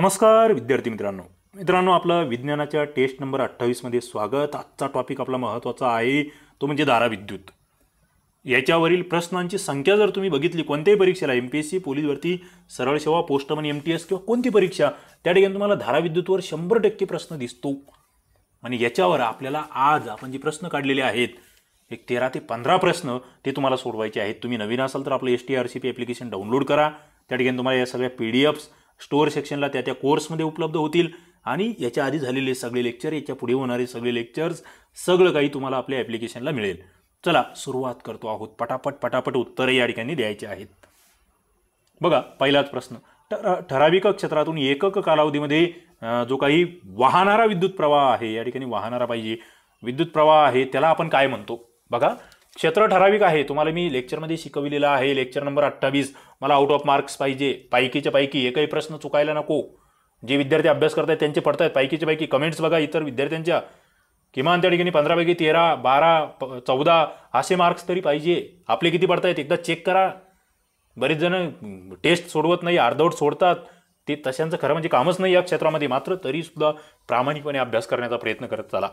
नमस्कार विद्यार्थी मित्रांनो मित्रांनो आपलं विज्ञानाच्या टेस्ट नंबर अठ्ठावीसमध्ये स्वागत आजचा टॉपिक आपला महत्त्वाचा आहे तो म्हणजे विद्युत याच्यावरील प्रश्नांची संख्या जर तुम्ही बघितली कोणत्याही परीक्षेला M P S C police भरती सरळ सेवा पोस्टमन एम टी एस किंवा कोणती परीक्षा त्या ठिकाणी तुम्हाला विद्युतवर शंभर टक्के प्रश्न दिसतो आणि याच्यावर आपल्याला आज आपण जे प्रश्न काढलेले आहेत एक तेरा ते पंधरा प्रश्न ते तुम्हाला सोडवायचे आहेत तुम्ही नवीन असाल तर आपलं S T R C P application download करा त्या ठिकाणी तुम्हाला या सगळ्या पी डी स्टोअर सेक्शनला त्या त्या कोर्समध्ये उपलब्ध होतील आणि याच्या आधी झालेले सगळे लेक्चर याच्या पुढे होणारे सगळे लेक्चर्स सगळं काही तुम्हाला आपल्या ॲप्लिकेशनला मिळेल चला सुरुवात करतो आहोत पटापट पटापट उत्तरं या ठिकाणी द्यायचे आहेत बघा पहिलाच प्रश्न ठराविक क्षेत्रातून एकक कालावधीमध्ये जो काही वाहणारा विद्युत प्रवाह आहे या ठिकाणी वाहणारा पाहिजे विद्युत प्रवाह आहे त्याला आपण काय म्हणतो बघा क्षेत्र ठराविक आहे तुम्हाला मी लेक्चरमध्ये शिकविलेलं आहे लेक्चर नंबर अठ्ठावीस मला आउट ऑफ मार्क्स पाहिजे पायकीच्या पैकी एकही प्रश्न चुकायला नको जे विद्यार्थी अभ्यास करतायत त्यांचे पडतायत पायकीच्या पैकी कमेंट्स बघा इतर विद्यार्थ्यांच्या किमान त्या ठिकाणी पंधरापैकी तेरा बारा चौदा असे मार्क्स तरी पाहिजे आपले किती पडतायत एकदा चेक करा बरेच जण टेस्ट सोडवत नाही अर्धवट सोडतात ते तशांचं खरं म्हणजे कामच नाही या क्षेत्रामध्ये मात्र तरीसुद्धा प्रामाणिकपणे अभ्यास करण्याचा प्रयत्न करत चला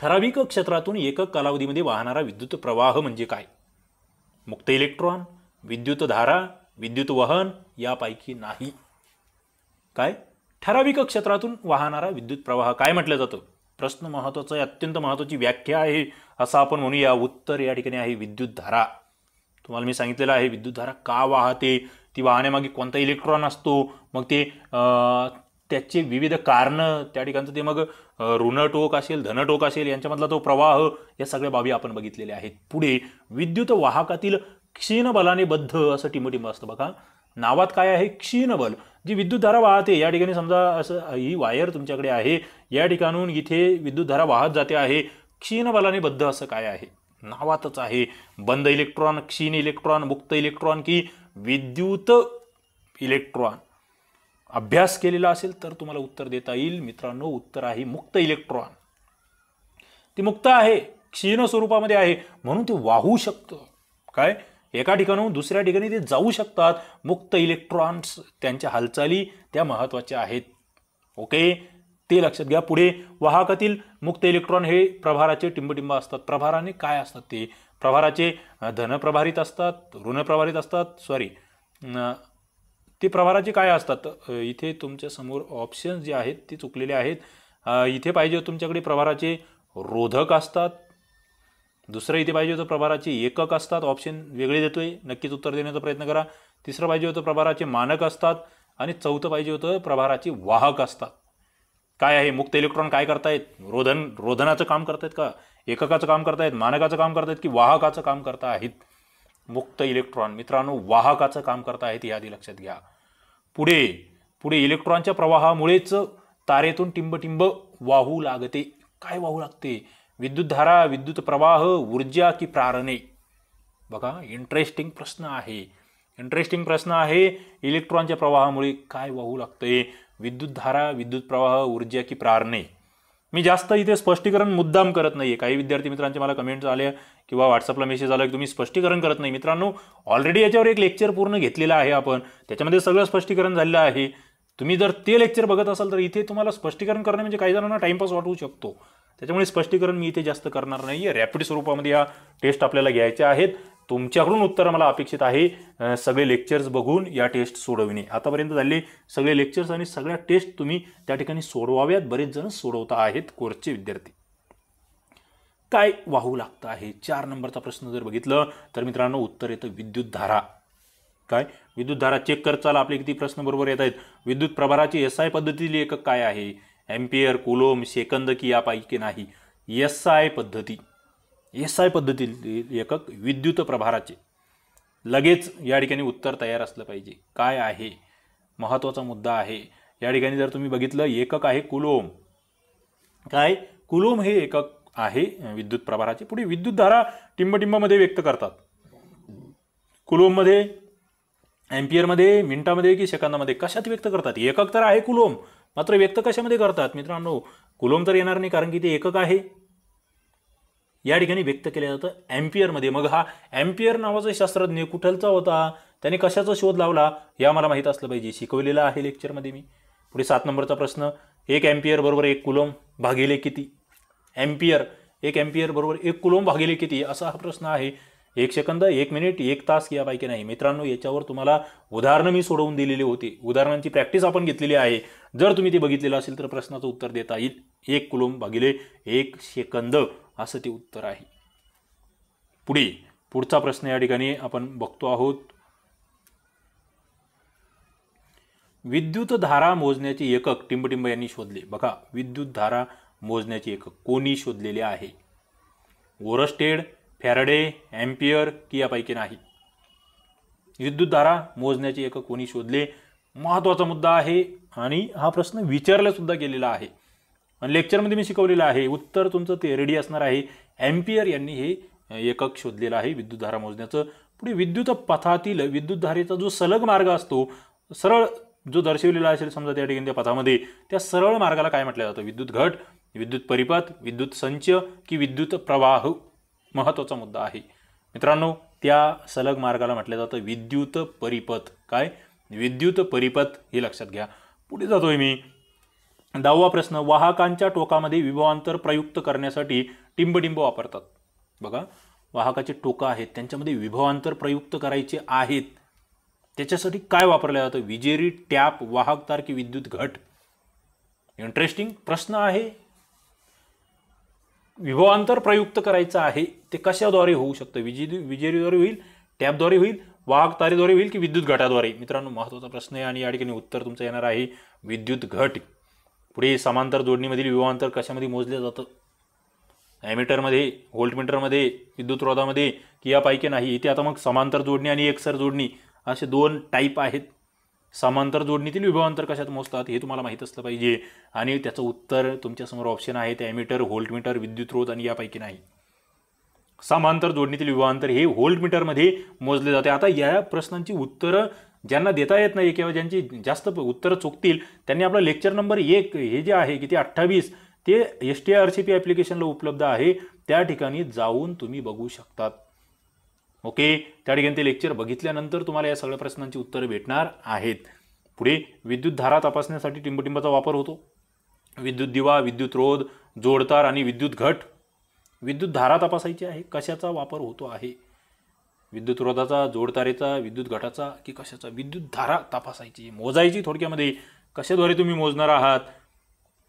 ठराविक क्षेत्रातून एकक कालावधीमध्ये वाहणारा विद्युत प्रवाह म्हणजे काय मुक्त इलेक्ट्रॉन विद्युत धारा विद्युत वहन यापैकी नाही काय ठराविक क्षेत्रातून वाहणारा विद्युत प्रवाह काय म्हटलं जातं प्रश्न महत्त्वाचा आहे अत्यंत महत्त्वाची व्याख्या आहे असं आपण म्हणूया उत्तर या ठिकाणी आहे विद्युत धारा तुम्हाला मी सांगितलेलं आहे विद्युत धारा का वाहते ती वाहण्यामागे कोणता इलेक्ट्रॉन असतो मग ते त्याचे विविध कारणं त्या ठिकाणचं ते मग ऋणटोक असेल धनटोक असेल यांच्यामधला तो प्रवाह या सगळ्या बाबी आपण बघितलेल्या आहेत पुढे विद्युत वाहकातील क्षीणबलाने बद्ध असं टिंबटिंब असतं बघा नावात काय आहे क्षीणबल जी विद्युत धारा वाहते या ठिकाणी समजा असं ही वायर तुमच्याकडे आहे या ठिकाणून इथे विद्युत धारा वाहत जाते आहे क्षीणबलाने बद्ध असं काय आहे नावातच आहे बंद इलेक्ट्रॉन क्षीण इलेक्ट्रॉन मुक्त इलेक्ट्रॉन की विद्युत इलेक्ट्रॉन अभ्यास केलेला असेल तर तुम्हाला उत्तर देता येईल मित्रांनो उत्तर आहे मुक्त इलेक्ट्रॉन ती मुक्त आहे क्षीण स्वरूपामध्ये आहे म्हणून ते वाहू शकतं काय एका ठिकाणाहून दुसऱ्या ठिकाणी ते जाऊ शकतात मुक्त इलेक्ट्रॉन्स त्यांच्या हालचाली त्या महत्त्वाच्या आहेत ओके ते लक्षात घ्या पुढे वाहकातील मुक्त इलेक्ट्रॉन हे प्रभाराचे टिंबटिंब असतात प्रभाराने काय असतात ते प्रभाराचे धनप्रभारित असतात ऋणप्रभारित असतात सॉरी ते प्रभाराचे काय असतात इथे तुमच्या समोर ऑप्शन्स जे आहेत ते चुकलेले आहेत इथे पाहिजे तुमच्याकडे प्रभाराचे रोधक असतात दुसरं इथे पाहिजे होतं प्रभाराचे एकक असतात ऑप्शन वेगळे देतो आहे नक्कीच उत्तर देण्याचा प्रयत्न करा तिसरं पाहिजे होतं प्रभाराचे मानक असतात आणि चौथं पाहिजे होतं प्रभाराचे वाहक असतात काय आहे मुक्त इलेक्ट्रॉन काय करतायत रोधन रोधनाचं काम करतायत का एककाचं काम करतायत मानकाचं काम करतायत की वाहकाचं काम करता आहेत मुक्त इलेक्ट्रॉन मित्रांनो वाहकाचं काम करत आहेत हे आधी लक्षात घ्या पुढे पुढे इलेक्ट्रॉनच्या प्रवाहामुळेच तारेतून टिंबटिंब वाहू लागते काय वाहू लागते विद्युत धारा विद्युत प्रवाह ऊर्जा की प्रारणे बघा इंटरेस्टिंग प्रश्न आहे इंटरेस्टिंग प्रश्न आहे इलेक्ट्रॉनच्या प्रवाहामुळे काय वाहू लागते विद्युत धारा विद्युत प्रवाह ऊर्जा की प्रारणे मी जास्त इथे स्पष्टीकरण मुद्दाम करत नाही आहे काही विद्यार्थी मित्रांचे मला कमेंट्स आले किंवा व्हॉट्सअपला मेसेज आला की तुम्ही स्पष्टीकरण करत नाही मित्रांनो ऑलरेडी याच्यावर एक लेक्चर पूर्ण घेतलेलं आहे आपण त्याच्यामध्ये सगळं स्पष्टीकरण झालेलं आहे तुम्ही जर ते लेक्चर बघत असाल तर इथे तुम्हाला स्पष्टीकरण करणे म्हणजे काही जणांना टाइमपास वाटू शकतो त्याच्यामुळे स्पष्टीकरण मी इथे जास्त करणार नाही आहे रॅपिड स्वरूपामध्ये या टेस्ट आपल्याला घ्यायच्या आहेत तुमच्याकडून उत्तर मला अपेक्षित आहे सगळे लेक्चर्स बघून या टेस्ट सोडविणे आतापर्यंत झाले सगळे लेक्चर्स आणि सगळ्या टेस्ट तुम्ही त्या ठिकाणी सोडवाव्यात बरेच जण सोडवता आहेत कोर्सचे विद्यार्थी काय वाहू लागतं आहे चार नंबरचा प्रश्न जर बघितलं तर मित्रांनो उत्तर येतं विद्युत धारा काय विद्युत धारा चेक करत चाल आपले किती प्रश्न बरोबर येत आहेत विद्युत प्रभाराची एस आय पद्धतीतील एकक काय आहे एम्पियर कुलोम सेकंद की यापैकी नाही एस आय पद्धती एस आय पद्धतीतील एकक विद्युत प्रभाराचे लगेच या ठिकाणी उत्तर तयार असलं पाहिजे काय आहे महत्त्वाचा मुद्दा आहे या ठिकाणी जर तुम्ही बघितलं एकक आहे कुलोम काय कुलोम हे एकक आहे विद्युत प्रभाराचे पुढे विद्युत धारा टिंबटिंबामध्ये व्यक्त करतात कुलोममध्ये एम्पियरमध्ये मिनिटामध्ये की सेकंदामध्ये कशात व्यक्त करतात एकक तर आहे कुलोम मात्र व्यक्त कशामध्ये करतात मित्रांनो कुलोम तर येणार नाही कारण की ते एकक आहे या ठिकाणी व्यक्त केलं जातं एम्पियरमध्ये मग हा एम्पियर नावाचा शास्त्रज्ञ कुठलचा होता त्याने कशाचा शोध लावला या मला माहीत असलं पाहिजे शिकवलेलं आहे लेक्चरमध्ये मी पुढे सात नंबरचा प्रश्न एक एम्पियर बरोबर एक कुलोम भागिले किती एम्पियर एक एम्पियर बरोबर एक कुलोम भागिले किती असा हा प्रश्न आहे एक सेकंद एक मिनिट एक तास यापैकी नाही मित्रांनो याच्यावर तुम्हाला उदाहरणं मी सोडवून दिलेली होती उदाहरणांची प्रॅक्टिस आपण घेतलेली आहे जर तुम्ही ती बघितलेलं असेल तर प्रश्नाचं उत्तर देता येईल एक कुलोम भागिले एक सेकंद असं ते उत्तर आहे पुढे पुढचा प्रश्न या ठिकाणी आपण बघतो आहोत विद्युत धारा मोजण्याचे एकक टिंबटिंब यांनी शोधले बघा विद्युत धारा मोजण्याचे एकक कोणी शोधलेले आहे ओरस्टेड फॅरडे एम्पियर की यापैकी नाही विद्युत धारा मोजण्याचे एकक कोणी शोधले महत्वाचा मुद्दा आहे आणि हा प्रश्न विचारला सुद्धा गेलेला आहे आणि लेक्चरमध्ये मी शिकवलेलं आहे उत्तर तुमचं ते रेडी असणार आहे एम्पियर यांनी हे एकक शोधलेलं आहे विद्युतधारा मोजण्याचं पुढे विद्युत पथातील विद्युतधारेचा जो सलग मार्ग असतो सरळ जो दर्शवलेला असेल समजा त्या ठिकाणी त्या पथामध्ये त्या सरळ मार्गाला काय म्हटलं जातं विद्युत घट विद्युत परिपथ विद्युत संच की विद्युत प्रवाह महत्त्वाचा मुद्दा आहे मित्रांनो त्या सलग मार्गाला म्हटलं जातं विद्युत परिपथ काय विद्युत परिपथ हे लक्षात घ्या पुढे जातोय मी दहावा प्रश्न वाहकांच्या टोकामध्ये विभवांतर प्रयुक्त करण्यासाठी टिंबडिंब वापरतात बघा वाहकाचे टोकं आहेत त्यांच्यामध्ये विभवांतर प्रयुक्त करायचे आहेत त्याच्यासाठी काय वापरलं जातं विजेरी टॅप वाहक तार की विद्युत घट इंटरेस्टिंग प्रश्न आहे विभवांतर प्रयुक्त करायचं आहे ते कशाद्वारे होऊ शकतं विजे विजेरीद्वारे होईल टॅपद्वारे होईल वाहक तारेद्वारे होईल की विद्युत घटाद्वारे मित्रांनो महत्त्वाचा प्रश्न आहे आणि या ठिकाणी उत्तर तुमचं येणार आहे विद्युत घट पुढे समांतर जोडणीमधील विवाहांतर कशामध्ये मोजले जातं ॲमिटरमध्ये व्होल्टमीटरमध्ये रोधामध्ये की यापैकी नाही इथे आता मग समांतर जोडणी आणि एकसर जोडणी असे दोन टाईप आहेत समांतर जोडणीतील विभवांतर कशात मोजतात हे तुम्हाला माहीत असलं पाहिजे आणि त्याचं उत्तर तुमच्यासमोर ऑप्शन आहे ते ॲमिटर व्होल्टमीटर रोध आणि यापैकी नाही समांतर जोडणीतील विभवांतर हे व्होल्टमीटरमध्ये मोजले जाते आता या प्रश्नांची उत्तरं ज्यांना देता येत नाही किंवा ज्यांची जास्त उत्तरं चुकतील त्यांनी आपला लेक्चर नंबर एक हे जे आहे की ते अठ्ठावीस ते S T R C P ॲप्लिकेशनला उपलब्ध आहे त्या ठिकाणी जाऊन तुम्ही बघू शकतात ओके त्या ठिकाणी ते लेक्चर बघितल्यानंतर तुम्हाला या सगळ्या प्रश्नांची उत्तरं भेटणार आहेत पुढे विद्युत धारा तपासण्यासाठी टिंबटिंबाचा वापर होतो विद्युत दिवा विद्युत रोध जोडतार आणि विद्युत घट विद्युत धारा तपासायची आहे कशाचा वापर होतो आहे विद्युत रोधाचा जोडतारेचा विद्युत घटाचा की कशाचा विद्युत धारा तपासायची मोजायची थोडक्यामध्ये कशाद्वारे तुम्ही मोजणार आहात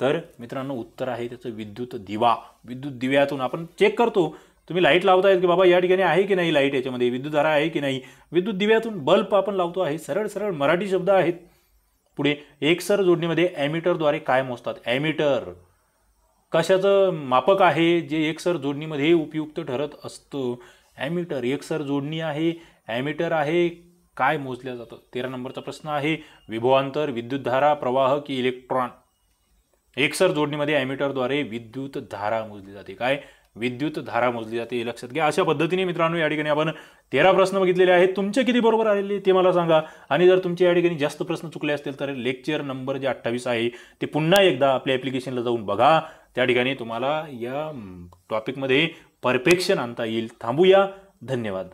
तर मित्रांनो उत्तर आहे त्याचं विद्युत दिवा विद्युत दिव्यातून आपण चेक करतो तुम्ही लाईट लावतायत की बाबा या ठिकाणी आहे की नाही लाईट याच्यामध्ये विद्युत धारा आहे की नाही विद्युत दिव्यातून बल्ब आपण लावतो आहे सरळ सरळ मराठी शब्द आहेत पुढे एकसर जोडणीमध्ये ॲमिटरद्वारे काय मोजतात ॲमिटर कशाचं मापक आहे जे एकसर जोडणीमध्ये उपयुक्त ठरत असतं ॲमिटर एकसर जोडणी आहे ॲमिटर आहे काय मोजलं जातं तेरा नंबरचा प्रश्न आहे विभवांतर विद्युतधारा प्रवाह की इलेक्ट्रॉन एकसर जोडणीमध्ये ॲमिटरद्वारे विद्युत धारा मोजली जाते काय विद्युत धारा मोजली जाते हे लक्षात घ्या अशा पद्धतीने मित्रांनो या ठिकाणी आपण तेरा प्रश्न बघितलेले आहेत तुमचे किती बरोबर आलेले ते मला सांगा आणि जर तुमचे या ठिकाणी जास्त प्रश्न चुकले असतील तर लेक्चर नंबर जे अठ्ठावीस आहे ते पुन्हा एकदा आपल्या ॲप्लिकेशनला जाऊन बघा त्या ठिकाणी तुम्हाला या टॉपिकमध्ये परफेक्शन आणता येईल थांबूया धन्यवाद